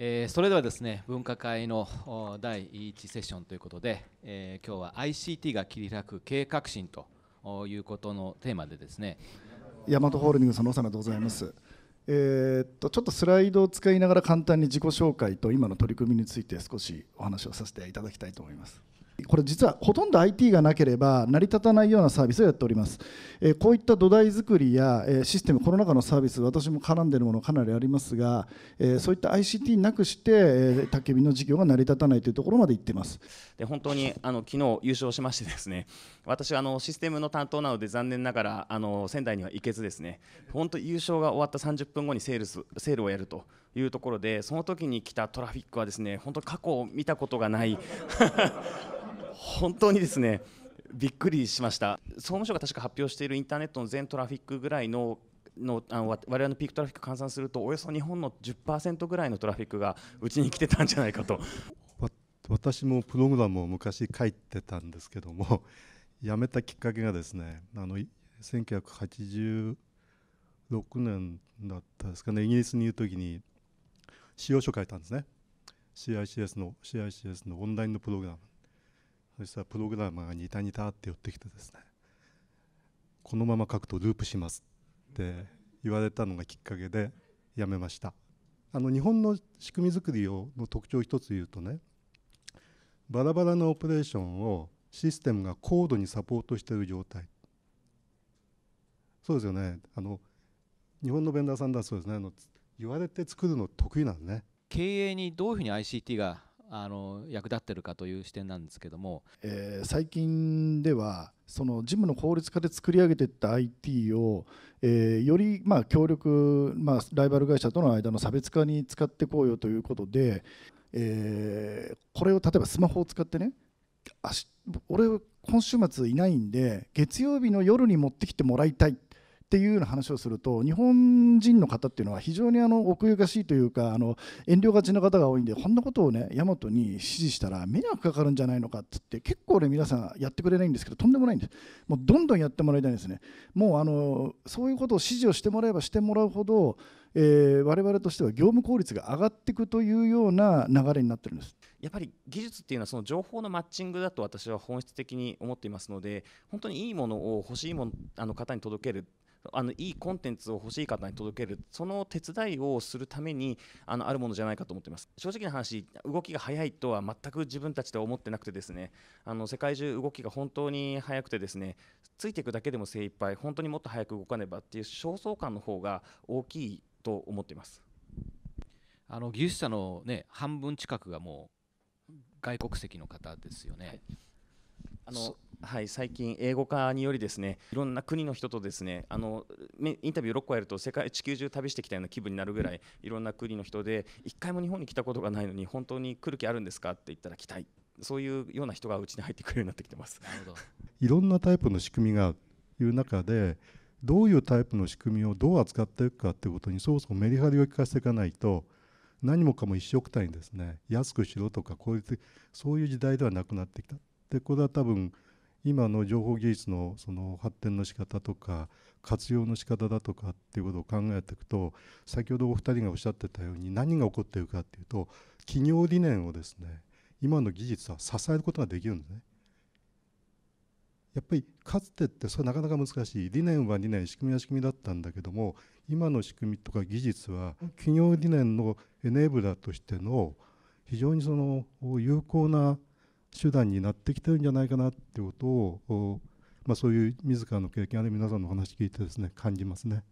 えー、それではですね分科会の第1セッションということで、えー、今日は ICT が切り開く計画心ということのテーマでですね大和ホールディングスの長野でございます。えー、っとちょっとスライドを使いながら簡単に自己紹介と今の取り組みについて少しお話をさせていただきたいと思います。これ実はほとんど IT がなければ成り立たないようなサービスをやっております、えこういった土台作りや、えシステムこの中のサービス私も絡んでいるものかなりありますが、えそういった ICT なくして、え宅便の事業が成り立たないというところまでいってますで本当にあの昨日優勝しましてですね 私あのシステムの担当なので残念ながらあの仙台には行けずですね本当優勝が終わった30分後にセールスセールをやるというところでその時に来たトラフィックはですね本当過去を見たことがない 本当にですねびっくりしました総務省が確か発表しているインターネットの全トラフィックぐらいののあの我々のピークトラフィック換算するとおよそ日本の10%ぐらいのトラフィックがうちに来てたんじゃないかと 私もプログラムを昔書いてたんですけども辞 めたきっかけがですねあの1986年だったですかねイギリスにいる時に使用書書いたんですね CICS の CICS のオンラインのプログラムそしたらプログラマーがニたニたって寄ってきてですねこのまま書くとループしますって言われたのがきっかけでやめましたあの日本の仕組み作りの特徴を一つ言うとねバラバラなオペレーションをシステムが高度にサポートしている状態そうですよねあの日本のベンダーさんだそうですねあの言われて作るの得意なのね経営にどういうふうに ICT があの役立ってるかという視点なんですけども、えー、最近ではその事務の効率化で作り上げていった IT を、えー、よりまあ協力、まあ、ライバル会社との間の差別化に使ってこうよということで、えー、これを例えばスマホを使ってね俺今週末いないんで月曜日の夜に持ってきてもらいたいっっていうような話をすると日本人の方っていうのは非常にあの奥ゆかしいというかあの遠慮がちな方が多いんでこんなことをね大和に指示したら迷惑かかるんじゃないのかっつって結構ね皆さんやってくれないんですけどとんでもないんですもうどんどんやってもらいたいんですねもうあのそういうことを指示をしてもらえばしてもらうほどえー、我々としては業務効率が上がっていくというような流れになってるんですやっぱり技術っていうのはその情報のマッチングだと私は本質的に思っていますので本当にいいものを欲しいものあの方に届けるあのいいコンテンツを欲しい方に届けるその手伝いをするためにあのあるものじゃないかと思っています正直な話動きが早いとは全く自分たちでは思ってなくてですねあの世界中動きが本当に早くてですねついていくだけでも精一杯本当にもっと早く動かねばっていう焦燥感の方が大きいと思っていますあの技術者の、ね、半分近くがもう外国籍の方ですよね。はい、あのはい、最近、英語化によりですねいろんな国の人とですねあのインタビュー6個やると世界地球中旅してきたような気分になるぐらいいろんな国の人で1回も日本に来たことがないのに本当に来る気あるんですかって言ったら来たいそういうような人がうちに入ってくるようになってきてます。なるほど いろんなタイプの仕組みがいう中でどういうタイプの仕組みをどう扱っていくかっていうことにそもそもメリハリを利かせていかないと何もかも一色単にですね安くしろとかこういうそういう時代ではなくなってきた。でこれは多分今の情報技術のその発展の仕方とか活用の仕方だとかっていうことを考えていくと先ほどお二人がおっしゃってたように何が起こっているかっていうと企業理念をですね今の技術は支えることができるんですねやっぱりかつてってそれなかなか難しい理念は理念仕組みは仕組みだったんだけども今の仕組みとか技術は企業理念のエネーブラーとしての非常にその有効な手段になってきてるんじゃないかなっていうことを、まあ、そういう自らの経験ある皆さんのお話聞いてですね感じますね。